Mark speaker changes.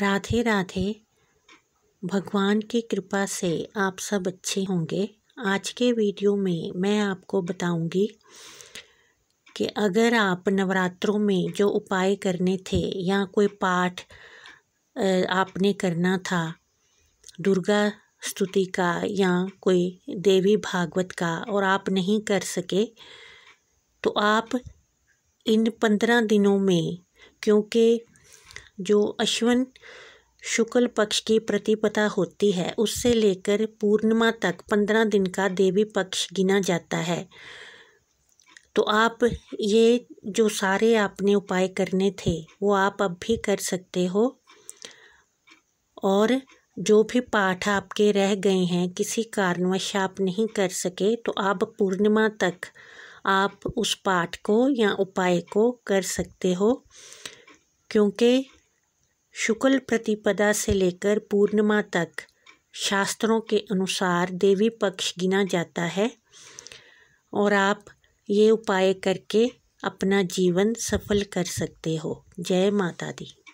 Speaker 1: राधे राधे भगवान की कृपा से आप सब अच्छे होंगे आज के वीडियो में मैं आपको बताऊंगी कि अगर आप नवरात्रों में जो उपाय करने थे या कोई पाठ आपने करना था दुर्गा स्तुति का या कोई देवी भागवत का और आप नहीं कर सके तो आप इन पंद्रह दिनों में क्योंकि जो अश्वन शुक्ल पक्ष की प्रतिपदा होती है उससे लेकर पूर्णिमा तक पंद्रह दिन का देवी पक्ष गिना जाता है तो आप ये जो सारे आपने उपाय करने थे वो आप अब भी कर सकते हो और जो भी पाठ आपके रह गए हैं किसी कारणवश आप नहीं कर सके तो आप पूर्णिमा तक आप उस पाठ को या उपाय को कर सकते हो क्योंकि शुक्ल प्रतिपदा से लेकर पूर्णिमा तक शास्त्रों के अनुसार देवी पक्ष गिना जाता है और आप ये उपाय करके अपना जीवन सफल कर सकते हो जय माता दी